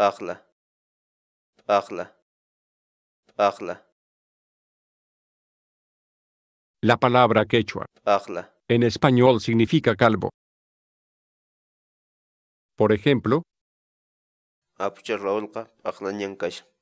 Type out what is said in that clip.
أغلى ahla أغلى La palabra quechua en español significa calvo. Por ejemplo, ah,